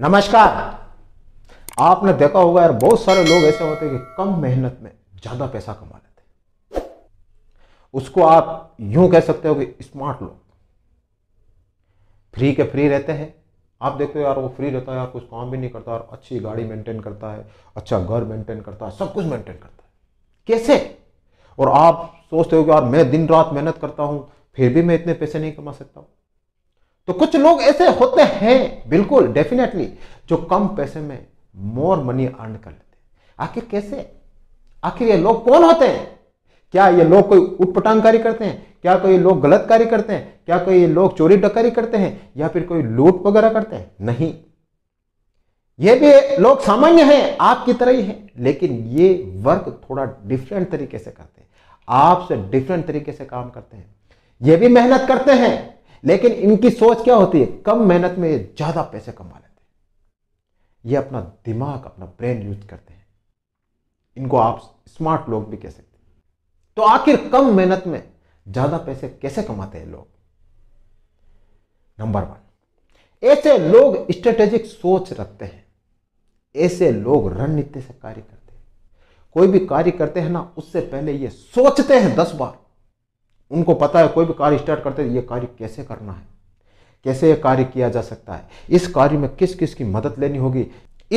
नमस्कार आपने देखा होगा यार बहुत सारे लोग ऐसे होते हैं कि कम मेहनत में ज़्यादा पैसा कमा लेते हैं उसको आप यूं कह सकते हो कि स्मार्ट लोग फ्री के फ्री रहते हैं आप देखते हो यार वो फ्री रहता है यार कुछ काम भी नहीं करता और अच्छी गाड़ी मेंटेन करता है अच्छा घर मेंटेन करता है सब कुछ मेंटेन करता है कैसे और आप सोचते हो कि यार मैं दिन रात मेहनत करता हूँ फिर भी मैं इतने पैसे नहीं कमा सकता हूँ तो कुछ लोग ऐसे होते हैं बिल्कुल डेफिनेटली जो कम पैसे में मोर मनी अर्न कर लेते हैं आखिर कैसे आखिर ये लोग कौन होते हैं क्या ये लोग कोई उत्पटांग कार्य करते हैं क्या कोई लोग गलत कार्य करते हैं क्या कोई लोग चोरी डकारी करते हैं या फिर कोई लूट वगैरह करते हैं नहीं ये भी लोग सामान्य हैं आपकी तरह ही हैं लेकिन ये वर्क थोड़ा डिफरेंट तरीके से करते हैं आपसे डिफरेंट तरीके से काम करते हैं ये भी मेहनत करते हैं लेकिन इनकी सोच क्या होती है कम मेहनत में ये ज्यादा पैसे कमा लेते हैं ये अपना दिमाग अपना ब्रेन यूज करते हैं इनको आप स्मार्ट लोग भी कह सकते हैं तो आखिर कम मेहनत में ज्यादा पैसे कैसे कमाते हैं लोग नंबर वन ऐसे लोग स्ट्रेटेजिक सोच रखते हैं ऐसे लोग रणनीति से कार्य करते हैं कोई भी कार्य करते हैं ना उससे पहले ये सोचते हैं दस बार उनको पता है कोई भी कार्य स्टार्ट करते ये कार्य कैसे करना है कैसे यह कार्य किया जा सकता है इस कार्य में किस किस की मदद लेनी होगी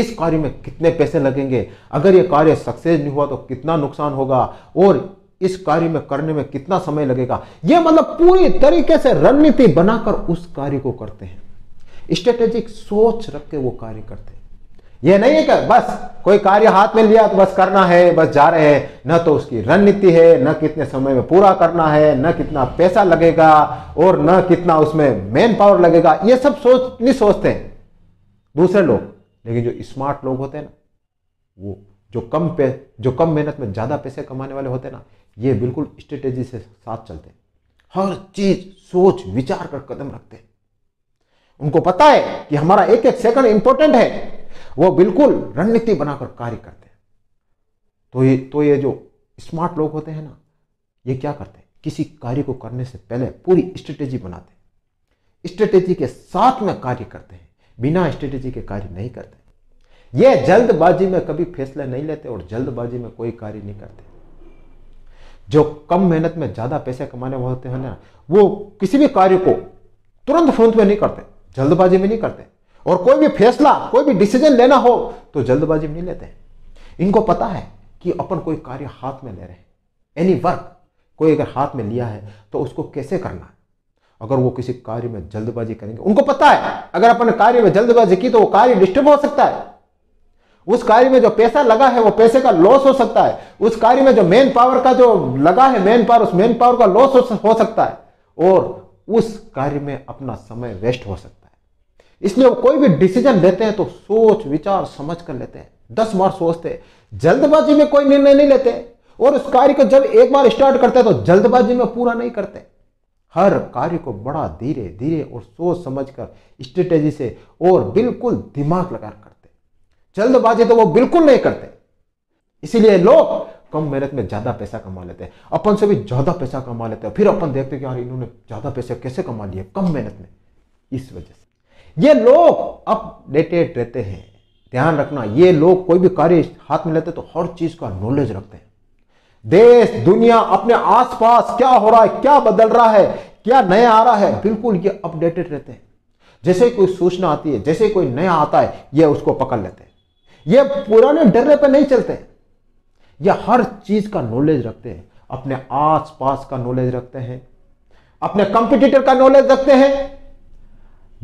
इस कार्य में कितने पैसे लगेंगे अगर यह कार्य सक्सेस नहीं हुआ तो कितना नुकसान होगा और इस कार्य में करने में कितना समय लगेगा यह मतलब पूरी तरीके से रणनीति बनाकर उस कार्य को करते हैं स्ट्रेटेजिक सोच रख के वो कार्य करते हैं यह नहीं है कि बस कोई कार्य हाथ में लिया तो बस करना है बस जा रहे हैं न तो उसकी रणनीति है न कितने समय में पूरा करना है न कितना पैसा लगेगा और न कितना उसमें मैन पावर लगेगा यह सब सोच नहीं सोचते हैं दूसरे लोग लेकिन जो स्मार्ट लोग होते हैं ना वो जो कम पे जो कम मेहनत में ज़्यादा पैसे कमाने वाले होते हैं ना ये बिल्कुल स्ट्रेटेजी से साथ चलते हैं हर चीज सोच विचार कर कदम रखते हैं उनको पता है कि हमारा एक एक सेकंड इंपॉर्टेंट है वो बिल्कुल रणनीति बनाकर कार्य करते हैं तो ये तो ये जो स्मार्ट लोग होते हैं ना ये क्या करते हैं किसी कार्य को करने से पहले पूरी स्ट्रेटेजी बनाते हैं स्ट्रेटेजी के साथ में कार्य करते हैं बिना स्ट्रेटेजी के कार्य नहीं करते ये जल्दबाजी में कभी फैसले नहीं लेते और जल्दबाजी में कोई कार्य नहीं करते जो कम मेहनत में ज्यादा पैसे कमाने वाले होते हैं ना वो किसी भी कार्य को तुरंत फोन में नहीं करते जल्दबाजी में नहीं करते और कोई भी फैसला कोई भी डिसीजन लेना हो तो जल्दबाजी में नहीं लेते इनको पता है कि अपन कोई कार्य हाथ में ले रहे हैं एनी वर्क कोई अगर हाथ में लिया है तो उसको कैसे करना है अगर वो किसी कार्य में जल्दबाजी करेंगे उनको पता है अगर अपन कार्य में जल्दबाजी की तो वो कार्य डिस्टर्ब हो सकता है उस कार्य में जो पैसा लगा है वो पैसे का लॉस हो सकता है उस कार्य में जो मैन पावर का जो लगा है मैन पावर उस मैन पावर का लॉस हो सकता है और उस कार्य में अपना समय वेस्ट हो सकता है इसलिए वो कोई भी डिसीजन लेते हैं तो सोच विचार समझ कर लेते हैं दस बार सोचते हैं जल्दबाजी में कोई निर्णय नहीं लेते और उस कार्य को जब एक बार स्टार्ट करते हैं तो जल्दबाजी में पूरा नहीं करते हर कार्य को बड़ा धीरे धीरे और सोच समझ कर स्ट्रेटेजी से और बिल्कुल दिमाग लगा करते जल्दबाजी तो वो बिल्कुल नहीं करते इसीलिए लोग कम मेहनत में ज्यादा पैसा कमा लेते हैं अपन से भी ज्यादा पैसा कमा लेते हैं फिर अपन देखते हैं कि यार इन्होंने ज्यादा पैसे कैसे कमा लिए कम मेहनत में इस वजह से ये लोग अपडेटेड रहते हैं ध्यान रखना ये लोग कोई भी कार्य हाथ में लेते तो हर चीज का नॉलेज रखते हैं देश दुनिया अपने आसपास क्या हो रहा है क्या बदल रहा है क्या नया आ रहा है बिल्कुल ये अपडेटेड रहते हैं जैसे कोई सूचना आती है जैसे कोई नया आता है ये उसको पकड़ लेते हैं ये पुराने डर्रे पर नहीं चलते ये हर चीज का नॉलेज रखते हैं अपने आसपास का नॉलेज रखते हैं अपने कंपिटिटर का नॉलेज रखते हैं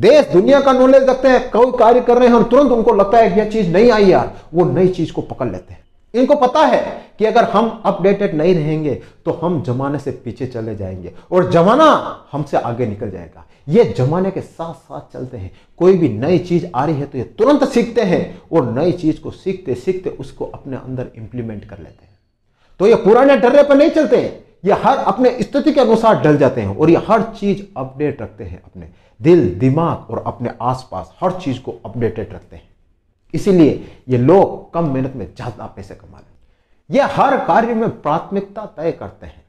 देश दुनिया का नॉलेज रखते हैं कोई कार्य कर रहे हैं और तुरंत उनको लगता है कि यह चीज नहीं आई यार वो नई चीज को पकड़ लेते हैं इनको पता है कि अगर हम अपडेटेड नहीं रहेंगे तो हम जमाने से पीछे चले जाएंगे और जमाना हमसे आगे निकल जाएगा ये जमाने के साथ साथ चलते हैं कोई भी नई चीज आ रही है तो ये तुरंत सीखते हैं और नई चीज को सीखते सीखते उसको अपने अंदर इंप्लीमेंट कर लेते हैं तो ये पुराने डर्रे पर नहीं चलते ये हर अपने स्थिति के अनुसार ढल जाते हैं और ये हर चीज अपडेट रखते हैं अपने दिल दिमाग और अपने आसपास हर चीज को अपडेटेड रखते हैं इसीलिए ये लोग कम मेहनत में ज्यादा पैसे कमा हैं ये हर कार्य में प्राथमिकता तय करते हैं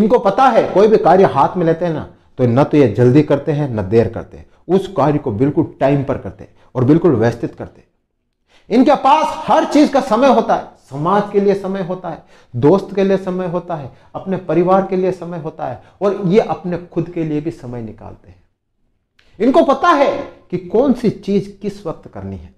इनको पता है कोई भी कार्य हाथ में लेते हैं ना तो न तो ये जल्दी करते हैं न देर करते हैं उस कार्य को बिल्कुल टाइम पर करते हैं और बिल्कुल व्यवस्थित करते हैं इनके पास हर चीज का समय होता है समाज के लिए समय होता है दोस्त के लिए समय होता है अपने परिवार के लिए समय होता है और ये अपने खुद के लिए भी समय निकालते हैं इनको पता है कि कौन सी चीज किस वक्त करनी है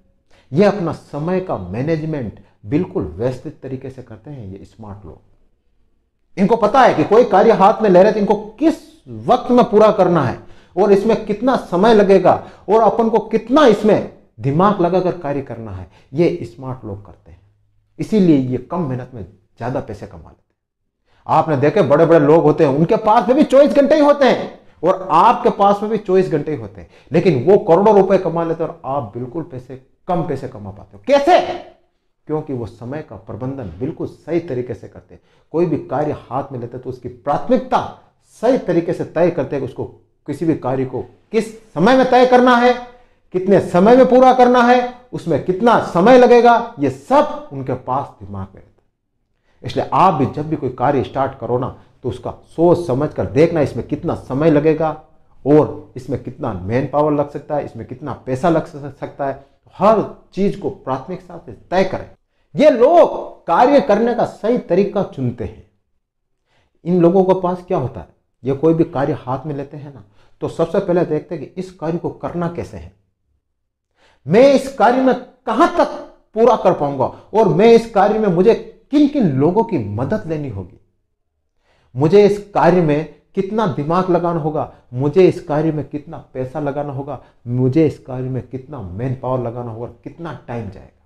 ये अपना समय का मैनेजमेंट बिल्कुल व्यवस्थित तरीके से करते हैं ये स्मार्ट लोग इनको पता है कि कोई कार्य हाथ में ले रहे तो इनको किस वक्त में पूरा करना है और इसमें कितना समय लगेगा और अपन को कितना इसमें दिमाग लगाकर कार्य करना है ये स्मार्ट लोग करते हैं इसीलिए ये कम मेहनत में ज्यादा पैसे कमा लेते हैं आपने देखे बड़े बड़े लोग होते हैं उनके पास में भी चौबीस घंटे ही होते हैं और आपके पास में भी चौबीस घंटे ही होते हैं लेकिन वो करोड़ों रुपए कमा लेते हैं और आप बिल्कुल पैसे कम पैसे कमा पाते हो कैसे क्योंकि वो समय का प्रबंधन बिल्कुल सही तरीके से करते हैं कोई भी कार्य हाथ में लेते तो उसकी प्राथमिकता सही तरीके से तय करते हैं उसको किसी भी कार्य को किस समय में तय करना है कितने समय में पूरा करना है उसमें कितना समय लगेगा ये सब उनके पास दिमाग में रहता है इसलिए आप भी जब भी कोई कार्य स्टार्ट करो ना तो उसका सोच समझ कर देखना इसमें कितना समय लगेगा और इसमें कितना मैन पावर लग सकता है इसमें कितना पैसा लग सकता है तो हर चीज को प्राथमिकता से तय करें ये लोग कार्य करने का सही तरीका चुनते हैं इन लोगों के पास क्या होता है ये कोई भी कार्य हाथ में लेते हैं ना तो सबसे पहले देखते हैं कि इस कार्य को करना कैसे है मैं इस कार्य में कहां तक पूरा कर पाऊंगा और मैं इस कार्य में मुझे किन किन लोगों की मदद लेनी होगी मुझे इस कार्य में कितना दिमाग लगाना होगा मुझे इस कार्य में कितना पैसा लगाना होगा मुझे इस कार्य में कितना मैन पावर लगाना होगा कितना टाइम जाएगा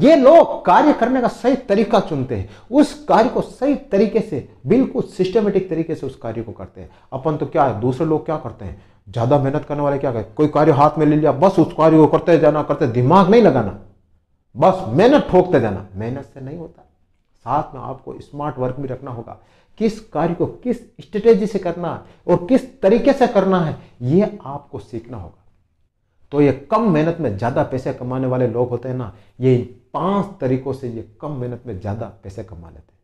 ये लोग कार्य करने का सही तरीका चुनते हैं उस कार्य को सही तरीके से बिल्कुल सिस्टमेटिक तरीके से उस कार्य को करते हैं अपन तो क्या है दूसरे लोग क्या करते हैं ज्यादा मेहनत करने वाले क्या करें कोई कार्य हाथ में ले लिया बस उस कार्य को करते जाना करते दिमाग नहीं लगाना बस मेहनत ठोकते जाना मेहनत से नहीं होता साथ में आपको स्मार्ट वर्क भी रखना होगा किस कार्य को किस स्ट्रेटेजी से करना है और किस तरीके से करना है ये आपको सीखना होगा तो ये कम मेहनत में ज़्यादा पैसे कमाने वाले लोग होते हैं ना ये पांच तरीकों से ये कम मेहनत में ज़्यादा पैसे कमा लेते हैं